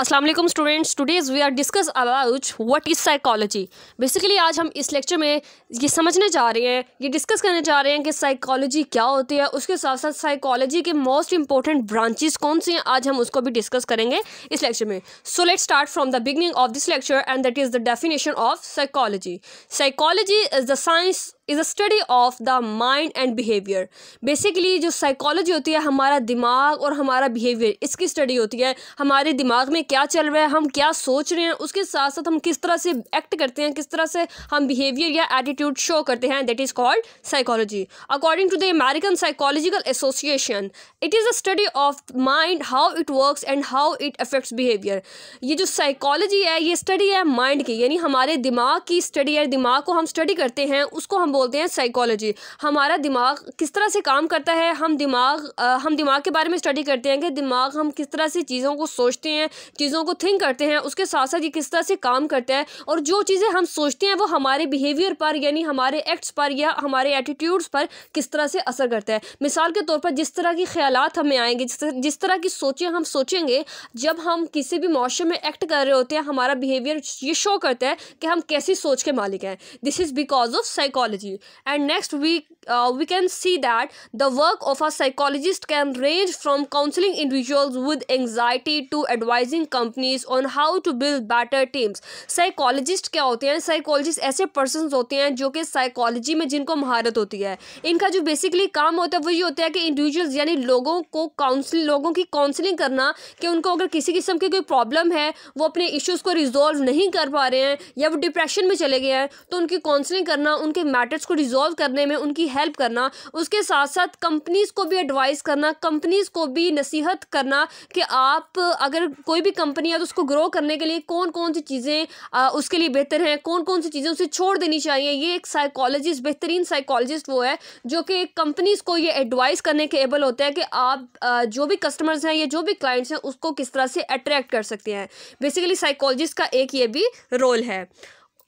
Aslam students today's we are discuss about what is psychology basically आज हम इस lecture में ये समझने जा रहे हैं ये डिस्कस करने जा रहे हैं कि साइकोलॉजी क्या होती है उसके साथ साथ साइकोलॉजी के मोस्ट इंपॉर्टेंट ब्रांचेस कौन सी हैं आज हम उसको भी डिस्कस करेंगे इस लेक्चर में so let start from the beginning of this lecture and that is the definition of psychology psychology is the science is a study of the mind and behaviour basically जो psychology होती है हमारा दिमाग और हमारा behaviour इसकी study होती है हमारे दिमाग में क्या चल रहा है हम क्या सोच रहे हैं उसके साथ साथ हम किस तरह से एक्ट करते हैं किस तरह से हम बिहेवियर या एटीट्यूड शो करते हैं that is called psychology according to the American Psychological Association it is a study of mind how it works and how it affects behaviour ये जो साइकोलॉजी है ये स्टडी है माइंड की यानी हमारे दिमाग की स्टडी है दिमाग को हम स्टडी करते हैं उसको हम बोलते हैं साइकोलॉजी हमारा दिमाग किस तरह से काम करता है हम दिमाग आ, हम दिमाग के बारे में स्टडी करते हैं कि दिमाग हम किस तरह से चीज़ों को सोचते हैं चीज़ों को थिंक करते हैं उसके साथ साथ ये किस तरह से काम करता है और जो चीज़ें हम सोचते हैं वो हमारे बिहेवियर पर यानी हमारे एक्ट्स पर या हमारे एटीट्यूड्स पर किस तरह से असर करता है मिसाल के तौर पर जिस तरह की ख्याल हमें आएंगे जिस तरह की सोचें हम सोचेंगे जब हम किसी भी मुआरे में एक्ट कर रहे होते हैं हमारा बिहेवियर ये शो करता है कि हम कैसी सोच के मालिक हैं this is because of psychology you and next week uh, we can see that the work of a psychologist can range from counseling individuals with anxiety to advising companies on how to build better teams psychologist क्या होते हैं psychologist ऐसे person होते हैं जो कि psychology में जिनको महारत होती है इनका जो बेसिकली काम होता है वो ये होता है कि इंडिविजुअल्स यानी लोगों को काउंसिल लोगों की काउंसलिंग करना कि उनको अगर किसी किस्म की कोई प्रॉब्लम है वो अपने इश्यूज़ को रिजोल्व नहीं कर पा रहे हैं या वो डिप्रेशन में चले गए हैं तो उनकी काउंसलिंग करना उनके मैटर्स को रिजोल्व करने में उनकी हेल्प करना उसके साथ साथ कंपनीज़ को भी एडवाइस करना कंपनीज़ को भी नसीहत करना कि आप अगर कोई भी कंपनी है तो उसको ग्रो करने के लिए कौन कौन सी चीज़ें उसके लिए बेहतर हैं कौन कौन सी चीज़ें उसे छोड़ देनी चाहिए ये एक साइकोलॉजिस्ट बेहतरीन साइकोलॉजिस्ट वो है जो कि कंपनीज़ को ये एडवाइस करने के एबल होता है कि आप जो भी कस्टमर्स हैं या जो भी क्लाइंट्स हैं उसको किस तरह से अट्रैक्ट कर सकते हैं बेसिकली साइकोलॉजिस्ट का एक ये भी रोल है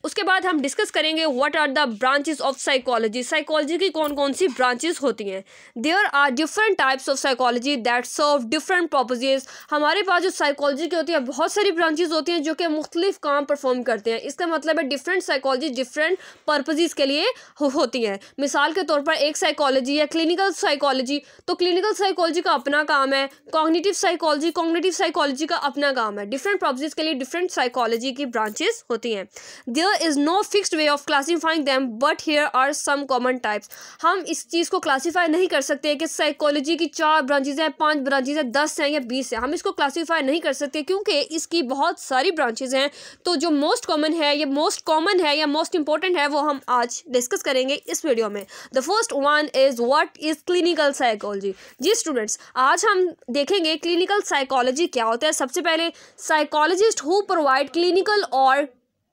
उसके बाद हम डिस्कस करेंगे what are the branches of psychology psychology की कौन कौन सी ब्रांचेस होती हैं there are different types of psychology that serve different purposes हमारे पास जो साइकोलॉजी की होती है बहुत सारी ब्रांचेज होती हैं जो कि मुख्तलिफ काम परफॉर्म करते हैं इसका मतलब है डिफरेंट साइकोलॉजी डिफरेंट पर्पजेज के लिए होती हैं मिसाल के तौर पर एक साइकोलॉजी है क्लिनिकल साइकोलॉजी तो क्लिनिकल साइकोलॉजी का अपना काम है कॉग्निटिव साइकोलॉजी कॉग्निटिव साइकोलॉजी का अपना काम है डिफरेंट पर्पजेज के लिए डिफरेंट साइकोलॉजी की ब्रांचेज होती हैं there there is no fixed way of classifying them but here are some common types हम इस चीज़ को क्लासीफाई नहीं कर सकते कि साइकोलॉजी की चार ब्रांचेज हैं पांच ब्रांचेज हैं दस हैं या बीस हैं हम इसको क्लासीफाई नहीं कर सकते क्योंकि इसकी बहुत सारी ब्रांचेज हैं तो जो मोस्ट कॉमन है या मोस्ट कॉमन है या मोस्ट इंपॉर्टेंट है वो हम आज डिस्कस करेंगे इस वीडियो में the first one is what is clinical psychology जी स्टूडेंट्स आज हम देखेंगे क्लिनिकल साइकोलॉजी क्या होता है सबसे पहले साइकोलॉजिस्ट हु प्रोवाइड क्लिनिकल और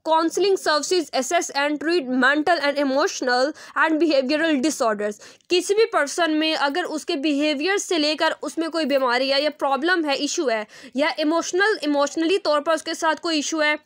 counselling services assess and treat mental and emotional and behavioural disorders किसी भी पर्सन में अगर उसके बिहेवियर से लेकर उसमें कोई बीमारी है या प्रॉब्लम है इशू है या इमोशनल इमोशनली तौर पर उसके साथ कोई इशू है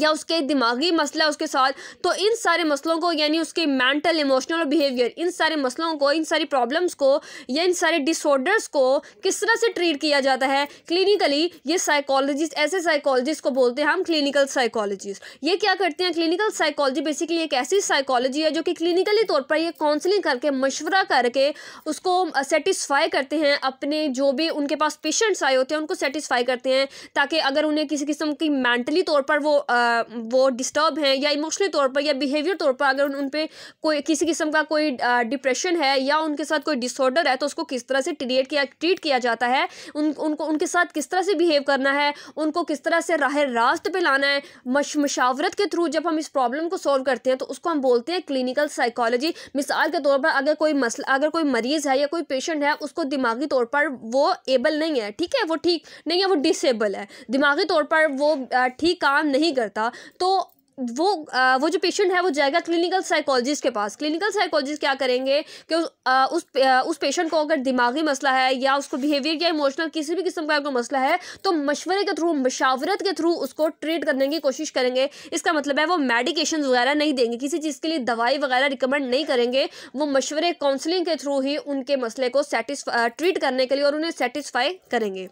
या उसके दिमागी मसला उसके साथ तो इन सारे मसलों को यानी उसके मेंटल इमोशनल और बिहेवियर इन सारे मसलों को इन सारी प्रॉब्लम्स को या इन सारे डिसऑर्डर्स को किस तरह से ट्रीट किया जाता है क्लिनिकली ये साइकोलॉजिस्ट ऐसे साइकोलॉजिस्ट को बोलते हैं हम क्लिनिकल साइकोलॉजिस्ट ये क्या करते हैं क्लिनिकल साइकोलॉजी बेसिकली एक ऐसी साइकोलॉजी है जो कि क्लिनिकली तौर पर यह काउंसलिंग करके मशवरा करके उसको सेटिस्फाई करते हैं अपने जो भी उनके पास पेशेंट्स आए होते हैं उनको सेटिस्फाई करते हैं ताकि अगर उन्हें किसी किस्म की मेंटली तौर पर वो आ, वो डिस्टर्ब हैं या इमोशनल तौर पर या बिहेवियर तौर पर अगर उन, उन पर कोई किसी किस्म का कोई डिप्रेशन है या उनके साथ कोई डिसऑर्डर है तो उसको किस तरह से ट्रीट किया ट्रीट किया जाता है उन उनको उनके साथ किस तरह से बिहेव करना है उनको किस तरह से राह रास्त पर लाना है मश मशावरत के थ्रू जब हम इस प्रॉब्लम को सॉल्व करते हैं तो उसको हम बोलते हैं क्लिनिकल साइकोलॉजी मिसाल के तौर पर अगर कोई मसला अगर कोई मरीज़ है या कोई पेशेंट है उसको दिमागी तौर पर वो एबल नहीं है ठीक है वो ठीक नहीं है वो डिसेबल है दिमागी तौर पर वो ठीक काम नहीं कर करता तो वो आ, वो जो पेशेंट है वो जाएगा क्लिनिकल साइकोलॉजिस्ट के पास क्लिनिकल साइकोलॉजिस्ट क्या करेंगे कि उस आ, उस, आ, उस पेशेंट को अगर दिमागी मसला है या उसको बिहेवियर या इमोशनल किसी भी किस्म का अगर मसला है तो मशवरे के थ्रू मशावरत के थ्रू उसको ट्रीट करने की कोशिश करेंगे इसका मतलब है वो मेडिकेशन वगैरह नहीं देंगे किसी चीज़ के लिए दवाई वगैरह रिकमेंड नहीं करेंगे वो मशवरे काउंसलिंग के थ्रू ही उनके मसले को सेटिसफाई ट्रीट करने के लिए और उन्हें सेटिसफाई करेंगे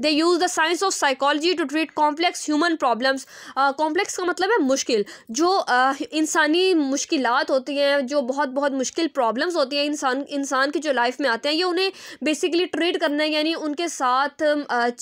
they use the science of psychology to treat complex human problems complex का मतलब है मुश्किल मुश्किल जो इंसानी मुश्किल होती हैं जो बहुत बहुत मुश्किल प्रॉब्लम्स होती हैं इंसान इंसान की जो लाइफ में आते हैं ये उन्हें बेसिकली ट्रीट करने यानी उनके साथ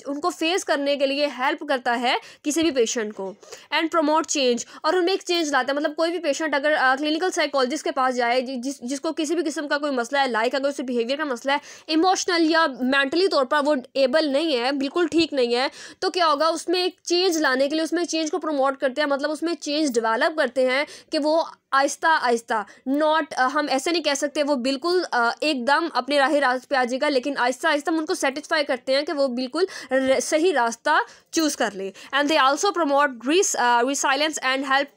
उनको फेस करने के लिए हेल्प करता है किसी भी पेशेंट को एंड प्रमोट चेंज और उनमें एक चेंज लाता है मतलब कोई भी पेशेंट अगर क्लिनिकल साइकोलॉजिस्ट के पास जाए जिस जिसको किसी भी किस्म का कोई मसला है लाइक अगर उसे बिहेवियर का मसला है इमोशनल या मेंटली तौर पर वो एबल नहीं है बिल्कुल ठीक नहीं है तो क्या होगा उसमें एक चेंज लाने के लिए उसमें चेंज को प्रमोट करते हैं मतलब उसमें चेंज चेंज डेवलप करते हैं कि वो आहिस्ता आहिस्ता नॉट हम ऐसे नहीं कह सकते वो बिल्कुल एकदम अपने राह रास्ते पे आ जाएगा लेकिन आहिस्ता आहिस्ता हम उनको सेटिस्फाई करते हैं कि वो बिल्कुल सही रास्ता चूज़ कर ले and they also promote ris resilience and help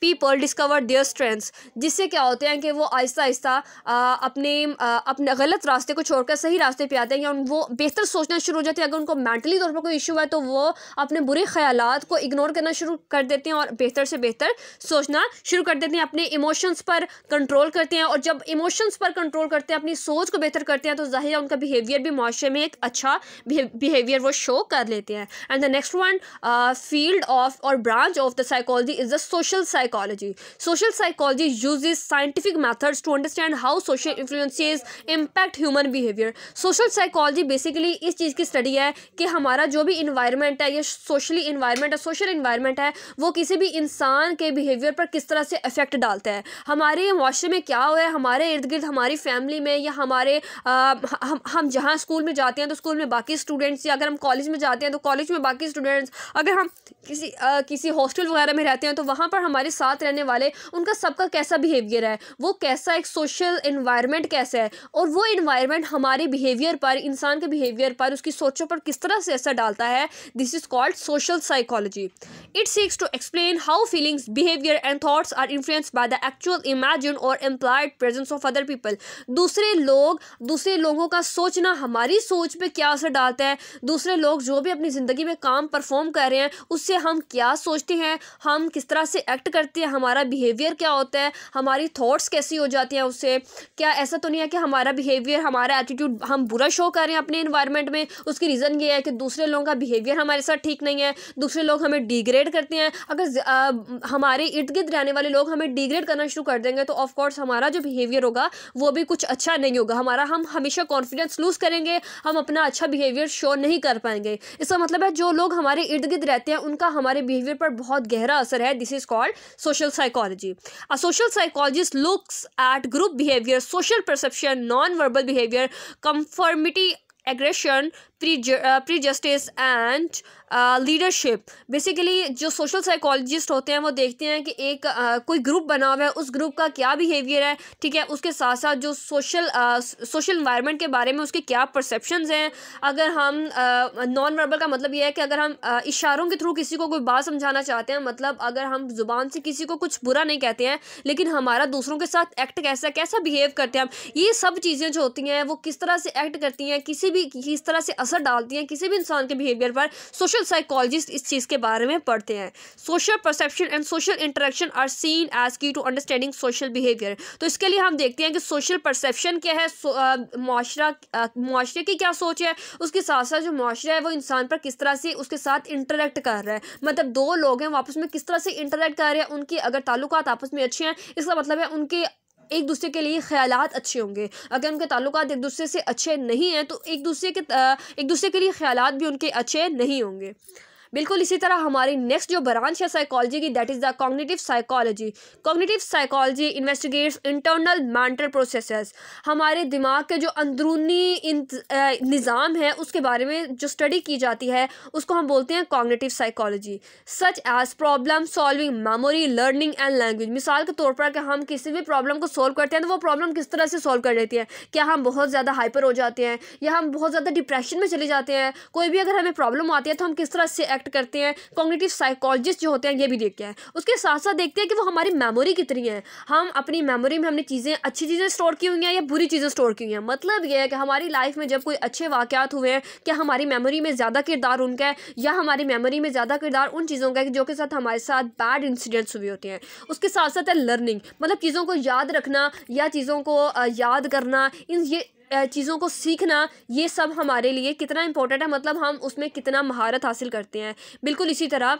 people discover their strengths जिससे क्या होते हैं कि वो आहिस्ता आहिस्ता अपने आ, अपने गलत रास्ते को छोड़कर सही रास्ते पे आते हैं या वो बेहतर सोचना शुरू हो जाते हैं अगर उनको मेंटली तौर पर कोई इशू है तो वो अपने बुरे ख्याल को इग्नोर करना शुरू कर देते हैं और बेहतर से बेहतर सोचना शुरू कर देते हैं अपने इमोशंस पर कंट्रोल करते हैं और जब इमोशंस पर कंट्रोल करते हैं अपनी सोच को बेहतर करते हैं तो जाहिर है उनका बिहेवियर भी माशरे में एक अच्छा बिहेवियर वो शो कर लेते हैं and the next one field of और branch of the psychology is the social psychology. Social psychology uses scientific methods to understand how social influences impact human behavior. Social psychology basically इस चीज़ की study है कि हमारा जो भी environment है या सोशली इन्वायरमेंट है सोशल इन्वायरमेंट है वो किसी भी इंसान के बिहेवियर पर किस तरह से इफेक्ट डालता है हमारे माशरे में क्या हुआ है हमारे इर्द गिर्द हमारी फैमिली में या हमारे आ, हम हम जहाँ स्कूल में जाते हैं तो स्कूल में बाकी स्टूडेंट्स या अगर हम कॉलेज में जाते हैं तो कॉलेज में बाकी स्टूडेंट्स अगर हम किसी आ, किसी हॉस्टल वगैरह में रहते हैं तो वहाँ पर हम हमारे साथ रहने वाले उनका सबका कैसा बिहेवियर है वो कैसा एक सोशल इन्वायरमेंट कैसा है और वो इन्वायरमेंट हमारे बिहेवियर पर इंसान के बिहेवियर पर उसकी सोचों पर किस तरह से असर डालता है this is called social psychology it seeks to explain how feelings behaviour and thoughts are influenced by the actual imagine और employed presence of other people दूसरे लोग दूसरे लोगों का सोचना हमारी सोच पर क्या असर डालता है दूसरे लोग जो भी अपनी ज़िंदगी में काम परफॉर्म कर रहे हैं उससे हम क्या सोचते हैं हम किस तरह से एक्ट इफ़ेक्ट करती है हमारा बिहेवियर क्या होता है हमारी थॉट्स कैसी हो जाती हैं उससे क्या ऐसा तो नहीं है कि हमारा बिहेवियर हमारा एटीट्यूड हम बुरा शो करें अपने इन्वायरमेंट में उसकी रीज़न ये है कि दूसरे लोगों का बिहेवियर हमारे साथ ठीक नहीं है दूसरे लोग हमें डिग्रेड करते हैं अगर हमारे इर्द गिर्द रहने वाले लोग हमें डिग्रेड करना शुरू कर देंगे तो ऑफकोर्स हमारा जो बिहेवियर होगा वो भी कुछ अच्छा नहीं होगा हमारा हम हमेशा कॉन्फिडेंस लूज़ करेंगे हम अपना अच्छा बिहेवियर शो नहीं कर पाएंगे इसका मतलब है जो लोग हमारे इर्द गिर्द रहते हैं उनका हमारे बिहेवियर पर बहुत गहरा असर है this is called called social psychology. A social psychologist looks at group behavior, social perception, non verbal behavior, conformity aggression prejudice and leadership basically जो सोशल साइकोलॉजिस्ट होते हैं वो देखते हैं कि एक uh, कोई ग्रुप बना हुआ है उस ग्रुप का क्या बिहेवियर है ठीक है उसके साथ साथ जो सोशल सोशल इन्वायरमेंट के बारे में उसके क्या परसेप्शंस हैं अगर हम नॉन uh, वर्बल का मतलब ये है कि अगर हम uh, इशारों के थ्रू किसी को कोई बात समझाना चाहते हैं मतलब अगर हम ज़ुबान से किसी को कुछ बुरा नहीं कहते हैं लेकिन हमारा दूसरों के साथ एक्ट कैसा कैसा बिहेव करते हैं हम ये सब चीज़ें जो होती हैं वो किस तरह से एक्ट करती हैं किसी भी किस तरह से असर डालती हैं किसी भी इंसान के बिहेवियर पर सोशल साइकोलॉजिस्ट इस चीज़ के बारे में पढ़ते हैं social perception and social interaction are seen as key to understanding social behaviour तो इसके लिए हम देखते हैं कि सोशल परसेप्शन क्या है माशरे की क्या सोच है उसके साथ साथ जो माशरा है वो इंसान पर किस तरह से उसके साथ इंटरेक्ट कर रहा है मतलब दो लोग हैं वापस में किस तरह से इंटरेक्ट कर रहे हैं उनके अगर ताल्लुक आपस में अच्छे हैं इसका मतलब है उनके एक दूसरे के लिए ख्याल अच्छे होंगे अगर उनके ताल्लुक एक दूसरे से अच्छे नहीं हैं तो एक दूसरे के एक दूसरे के लिए ख्याल भी उनके अच्छे नहीं होंगे बिल्कुल इसी तरह हमारी नेक्स्ट जो ब्रांच है साइकोलॉजी की that is the cognitive psychology cognitive psychology investigates internal mental processes हमारे दिमाग के जो अंदरूनी निज़ाम है उसके बारे में जो स्टडी की जाती है उसको हम बोलते हैं cognitive psychology such as problem solving memory learning and language मिसाल के तौर पर कि हम किसी भी प्रॉब्लम को सॉल्व करते हैं तो वो प्रॉब्लम किस तरह से सॉल्व कर लेती है क्या हम बहुत ज़्यादा हाइपर हो जाते हैं या हम बहुत ज़्यादा डिप्रेशन में चले जाते हैं कोई भी अगर हमें प्रॉब्लम आती है तो हम किस तरह से इंटरेक्ट करते हैं कॉग्निटिव साइकोलॉजिस्ट जो होते हैं ये भी देखते हैं उसके साथ साथ देखते हैं कि वो हमारी मेमोरी कितनी है हम अपनी मेमोरी में हमने चीज़ें अच्छी चीज़ें स्टोर की हुई हैं या बुरी चीज़ें स्टोर की हुई हैं मतलब ये है कि हमारी लाइफ में जब कोई अच्छे वाक़ात हुए हैं क्या हमारी मेमोरी में ज़्यादा किरदार उनका है या हमारी मेमोरी में ज़्यादा किरदार उन चीज़ों का है जो के साथ हमारे साथ बैड इंसिडेंट्स हुए होते हैं उसके साथ साथ है लर्निंग मतलब चीज़ों को याद रखना या चीज़ों को याद करना इन ये चीज़ों को सीखना ये सब हमारे लिए कितना इंपॉर्टेंट है मतलब हम उसमें कितना महारत हासिल करते हैं बिल्कुल इसी तरह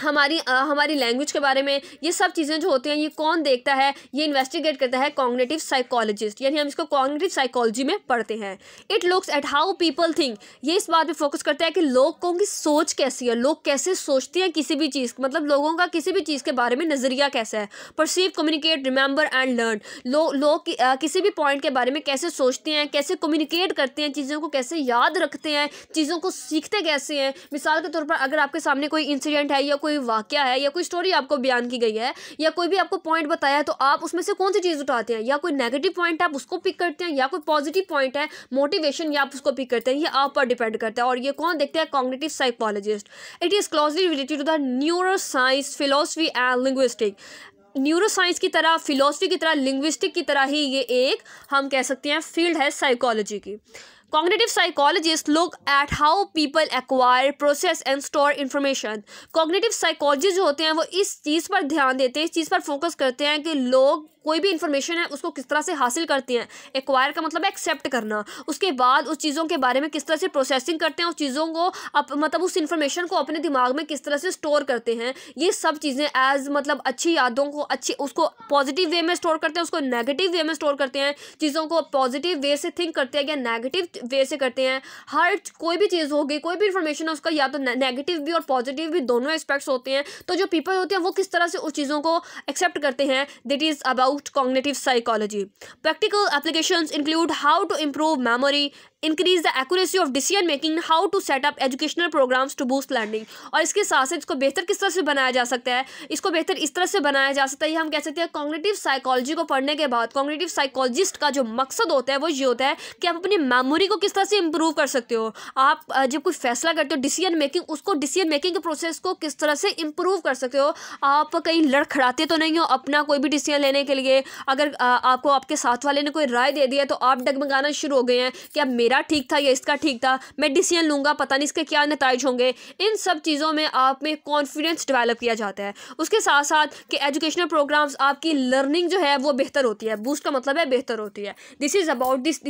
हमारी आ, हमारी लैंग्वेज के बारे में ये सब चीज़ें जो होती हैं ये कौन देखता है ये इन्वेस्टिगेट करता है कॉग्नेटिव साइकोलॉजिस्ट यानी हम इसको कॉग्नेटिव साइकोलॉजी में पढ़ते हैं it looks at how people think ये इस बात पे फोकस करता है कि लोगों की सोच कैसी है लोग कैसे सोचते हैं किसी भी चीज़ मतलब लोगों का किसी भी चीज़ के बारे में नज़रिया कैसा है perceive communicate remember and learn लोग लो, किसी भी पॉइंट के बारे में कैसे सोचते हैं कैसे कम्युनिकेट करते हैं चीज़ों को कैसे याद रखते हैं चीज़ों को सीखते कैसे हैं मिसाल के तौर पर अगर आपके सामने कोई इंसिडेंट है या कोई वाक्य है या कोई स्टोरी आपको बयान की गई है या कोई भी आपको पॉइंट बताया है तो आप उसमें से कौन सी चीज़ उठाते हैं या कोई नेगेटिव पॉइंट है आप उसको पिक करते हैं या कोई पॉजिटिव पॉइंट है मोटिवेशन या आप उसको पिक करते हैं ये आप पर डिपेंड करता है और ये कौन देखते हैं cognitive psychologist it is closely related to the neuroscience philosophy and linguistic neuroscience की तरह फिलोसफी की तरह लिंग्विस्टिक की तरह ही ये एक हम कह सकते हैं फील्ड है साइकोलॉजी की cognitive psychologist look at how people acquire process and store information cognitive psychologist जो होते हैं वो इस चीज़ पर ध्यान देते हैं इस चीज़ पर फोकस करते हैं कि लोग कोई भी इन्फॉर्मेशन है उसको किस तरह से हासिल करते हैं एक्वायर का मतलब एक्सेप्ट करना उसके बाद उस चीज़ों के बारे में किस तरह से प्रोसेसिंग करते हैं उस चीज़ों को अप, मतलब उस इन्फॉर्मेशन को अपने दिमाग में किस तरह से स्टोर करते हैं ये सब चीज़ें एज मतलब अच्छी यादों को अच्छी उसको पॉजिटिव वे में स्टोर करते हैं उसको नेगेटिव वे में स्टोर करते हैं चीज़ों को पॉजिटिव वे से थिंक करते हैं या नेगेटिव वे से करते हैं हर कोई भी चीज़ होगी कोई भी इन्फॉर्मेशन है उसका या तो नेगेटिव भी और पॉजिटिव भी दोनों एस्पेक्ट्स होते हैं तो जो पीपल होते हैं वो किस तरह से उस चीज़ों को एक्सेप्ट करते हैं that is about about cognitive psychology. Practical applications include how to improve memory increase the accuracy of decision making how to set up educational programmes to boost learning और इसके साथ साथ इसको बेहतर किस तरह से बनाया जा सकता है इसको बेहतर इस तरह से बनाया जा सकता है ये हम कह सकते हैं कॉग्नेटिव साइकोलॉजी को पढ़ने के बाद कॉग्नेटिव साइकोलॉजिस्ट का जो मकसद होता है वो ये होता है कि आप अपनी मेमोरी को किस तरह से इंप्रूव कर सकते हो आप जब कोई फैसला करते हो डिसीजन मेकिंग उसको डिसीजन मेकिंग के प्रोसेस को किस तरह से इंप्रूव कर सकते हो आप कहीं लड़खड़ाते तो नहीं हो अपना कोई भी डिसीजन लेने के लिए अगर आपको आपके साथ वाले ने कोई राय दे दिया है तो आप डगमगाना शुरू हो गए हैं कि अब मेरा मेरा ठीक था या इसका ठीक था मैं डिसीजन लूँगा पता नहीं इसके क्या नतज होंगे इन सब चीज़ों में आप में कॉन्फिडेंस डेवलप किया जाता है उसके साथ साथ कि एजुकेशनल प्रोग्राम्स आपकी लर्निंग जो है वो बेहतर होती है बूस्ट का मतलब है बेहतर होती है दिस इज़ अबाउट दिस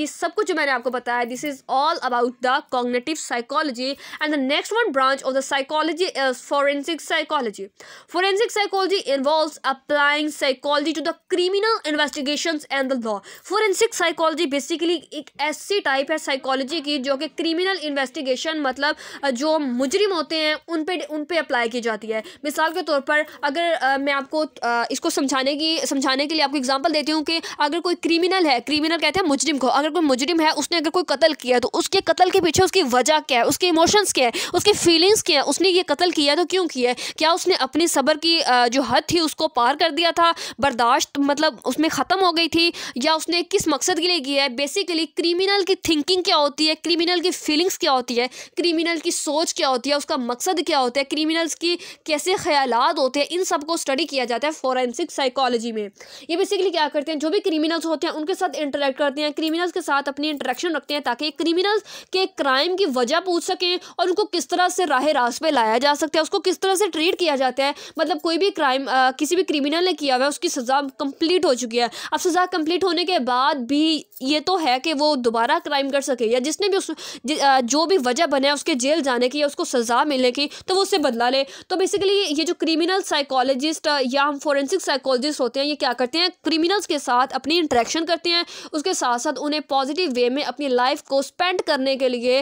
ये सब कुछ मैंने आपको बताया this is all about the cognitive psychology and the next one branch of the psychology is forensic psychology forensic psychology involve applying psychology to the criminal investigation and the law forensic psychology basically एक ऐसी type है psychology की जो कि criminal investigation मतलब जो मुजरिम होते हैं उन पे उन पे अप्लाई की जाती है मिसाल के तौर पर अगर आ, मैं आपको आ, इसको समझाने की समझाने के लिए आपको एग्जांपल देती हूँ कि अगर कोई क्रिमिनल है क्रिमिनल कहते हैं मुजरिम को अगर कोई मुजरिम है उसने अगर कोई कत्ल किया तो उसके कत्ल के पीछे उसकी वजह क्या है उसके इमोशंस क्या है उसके फीलिंग्स क्या है उसने ये कत्ल किया तो क्यों किया है क्या उसने अपनी सब्र की जो हद थी उसको पार कर दिया था बर्दाश्त मतलब उसमें ख़त्म हो गई थी या उसने किस मकसद के लिए किया है बेसिकली क्रिमिनल की थिंकिंग क्या होती है क्रिमिनल की फीलिंग्स क्या होती है क्रिमिनल की सोच क्या होती है उसका मकसद क्या होता है क्रिमिनल्स की कैसे ख्याल होते हैं इन सब को स्टडी किया जाता है फॉरेंसिक साइकोलॉजी में ये बेसिकली क्या करते हैं जो भी क्रिमिनल्स होते हैं उनके साथ इंटरेक्ट करते हैं क्रिमिनल्स के साथ अपनी इंटरेक्शन रखते हैं ताकि क्रिमिनल्स के क्राइम की वजह पूछ सकें और उनको किस तरह से राह रास्त पर लाया जा सकता है उसको किस तरह से ट्रीट किया जाता है मतलब कोई भी क्राइम किसी भी क्रिमिनल ने किया हुआ है उसकी सज़ा कंप्लीट हो चुकी है अब सज़ा कंप्लीट होने के बाद भी ये तो है कि वो दोबारा बड़ा क्राइम कर सके या जिसने भी उस जो भी वजह बने उसके जेल जाने की या उसको सज़ा मिलने की तो वो उससे बदला ले तो बेसिकली ये जो क्रिमिनल साइकोलॉजिस्ट या हम फोरेंसिक साइकोलॉजिस्ट होते हैं ये क्या करते हैं क्रिमिनल्स के साथ अपनी इंट्रैक्शन करते हैं उसके साथ साथ उन्हें पॉजिटिव वे में अपनी लाइफ को स्पेंड करने के लिए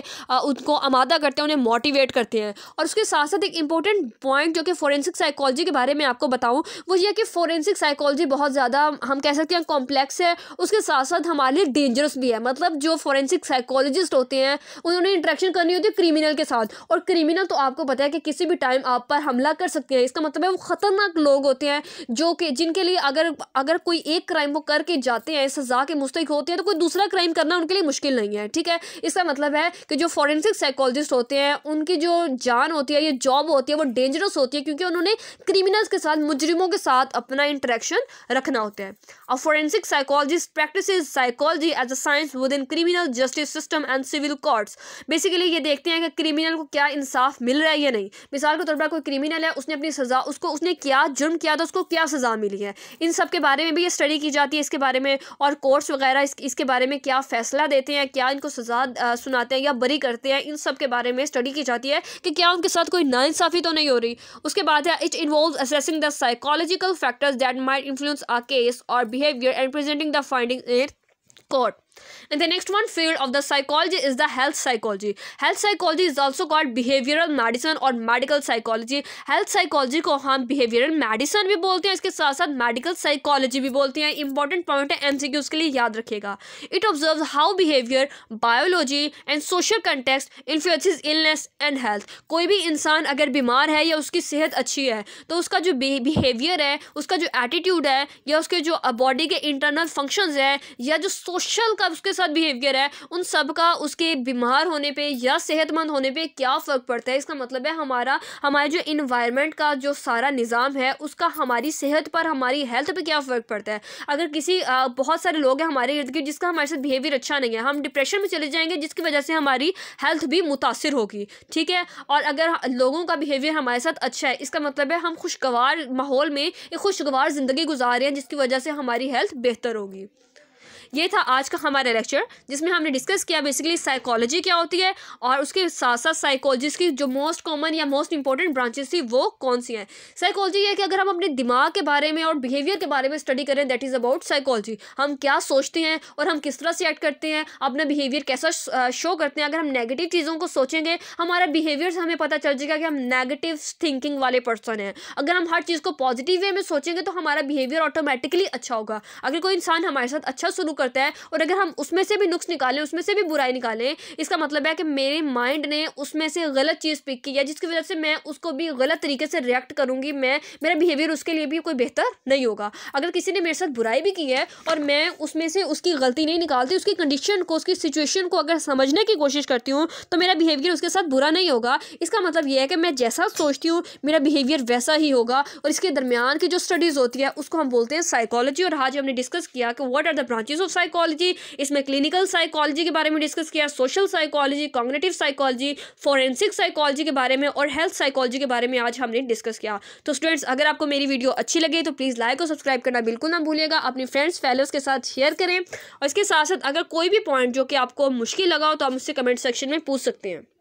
उनको आमादा करते हैं उन्हें मोटिवेट करते हैं और उसके साथ साथ एक इंपॉर्टेंट पॉइंट जो कि फोरेंसिक साइकोलॉजी के बारे में आपको बताऊँ वो ये कि फोरेंसिक साइकोलॉजी बहुत ज़्यादा हम कह सकते हैं कॉम्प्लेक्स है उसके साथ साथ हमारे लिए डेंजरस भी है मतलब जो फॉरेंसिक साइकोलॉजिस्ट होते हैं उन्होंने इंट्रैक्शन करनी होती है क्रिमिनल के साथ और क्रिमिनल तो आपको पता है कि किसी भी टाइम आप पर हमला कर सकते हैं इसका मतलब है वो ख़तरनाक लोग होते हैं जो कि जिनके लिए अगर अगर कोई एक क्राइम वो करके जाते हैं सज़ा के मुस्तक होते हैं तो कोई दूसरा क्राइम करना उनके लिए मुश्किल नहीं है ठीक है इसका मतलब है कि जो फॉरेंसिक साइकोलॉजिस्ट होते हैं उनकी जो जान होती है या जॉब होती है वो डेंजरस होती है क्योंकि उन्होंने क्रिमिनल्स के साथ मुजरिमों के साथ अपना इंटरेक्शन रखना होता है अब forensic psychologist practise psychology as a science within criminal criminal justice system and civil courts basically ये देखते हैं कि क्रिमिनल को क्या इंसाफ मिल रहा है या नहीं मिसाल के तौर पर कोई क्रिमिनल है उसने अपनी सज़ा उसको उसने क्या जुर्म किया था उसको क्या सज़ा मिली है इन सब के बारे में भी ये स्टडी की जाती है इसके बारे में और कोर्ट्स वगैरह इस, इसके बारे में क्या फ़ैसला देते हैं क्या इनको सज़ा सुनाते हैं या बरी करते हैं इन सब के बारे में स्टडी की जाती है कि क्या उनके साथ कोई नाइंसाफ़ी तो नहीं हो रही उसके बाद है it involve assessing the psychological factors that might influence a case और behaviour and presenting the finding in court and the next one field of the psychology is the health psychology health psychology is also called behavioral medicine or medical psychology health psychology ko hum behavioral medicine bhi bolte hain iske sath sath medical psychology bhi bolte hain important point hai um उसके liye yaad rakhiyega it observes how behavior biology and social context influences illness and health koi bhi insaan agar bimar hai ya uski sehat achhi hai to uska jo behavior hai uska jo attitude hai ya uske jo body ke internal functions hai ya jo social का उसके साथ behaviour है उन सब का उसके बीमार होने पे या सेहतमंद होने पे क्या फ़र्क पड़ता है इसका मतलब है हमारा हमारे जो इन्वायरमेंट का जो सारा निज़ाम है उसका हमारी सेहत पर हमारी हेल्थ पर क्या फ़र्क पड़ता है अगर किसी आ, बहुत सारे लोग हैं हमारे इर्द गिर्द जिसका हमारे साथ बिहेवियर अच्छा नहीं है हम डिप्रेशन में चले जाएंगे जिसकी वजह से हमारी हेल्थ भी मुतासर होगी ठीक है और अगर लोगों का बिहेवियर हमारे साथ अच्छा है इसका मतलब है हम खुशगवार माहौल में एक खुशगवार ज़िंदगी गुजार रहे हैं जिसकी वजह से हमारी हेल्थ बेहतर होगी ये था आज का हमारा लेक्चर जिसमें हमने डिस्कस किया बेसिकली साइकोलॉजी क्या होती है और उसके साथ साथ साइकोलॉजिस्ट की जो मोस्ट कॉमन या मोस्ट इंपॉर्टेंट ब्रांचेस थी वो कौन सी हैं साइकोलॉजी है कि अगर हम अपने दिमाग के बारे में और बिहेवियर के बारे में स्टडी करें दैट इज़ अबाउट साइकोलॉजी हम क्या सोचते हैं और हम किस तरह से एक्ट करते हैं अपना बिहेवियर कैसा शो करते हैं अगर हम नेगेटिव चीज़ों को सोचेंगे हमारा बिहेवियर से हमें पता चल जाएगा कि हम नेगेटिव थिंकिंग वाले पर्सन हैं अगर हम हर चीज़ को पॉजिटिव वे में सोचेंगे तो हमारा बिहेवियर ऑटोमेटिकली अच्छा होगा अगर कोई इंसान हमारे साथ अच्छा शुरू करता है और अगर हम उसमें से भी नुक्स निकालें उसमें से भी बुराई निकालें इसका मतलब है कि मेरे माइंड ने उसमें से गलत चीज़ पिक की है जिसकी वजह से मैं उसको भी गलत तरीके से रिएक्ट करूँगी मैं मेरा बिहेवियर उसके लिए भी कोई बेहतर नहीं होगा अगर किसी ने मेरे साथ बुराई भी की है और मैं उसमें से उसकी गलती नहीं निकालती उसकी कंडीशन को उसकी सिचुएशन को अगर समझने की कोशिश करती हूँ तो मेरा बिहेवियर उसके साथ बुरा नहीं होगा इसका मतलब यह है कि मैं जैसा सोचती हूँ मेरा बिहेवियर वैसा ही होगा और इसके दरमियान की जो स्टडीज़ होती है उसको हम बोलते हैं साइकोलॉजी और आज हमने डिस्कस किया कि what are the branches of psychology इसमें क्लिनिकल साइकोलॉजी के बारे में डिस्कस किया social psychology cognitive psychology forensic psychology के बारे में और हेल्थ साइकोलॉजी के बारे में आज हमने डिस्कस किया तो स्टूडेंट्स अगर आपको मेरी वीडियो अच्छी लगे तो प्लीज़ लाइक और सब्सक्राइब करना बिल्कुल ना भूलिएगा अपने फ्रेंड्स फेलोज के साथ शेयर करें और इसके साथ साथ अगर कोई भी पॉइंट जो कि आपको मुश्किल लगा हो तो आप मुझसे कमेंट सेक्शन में पूछ सकते हैं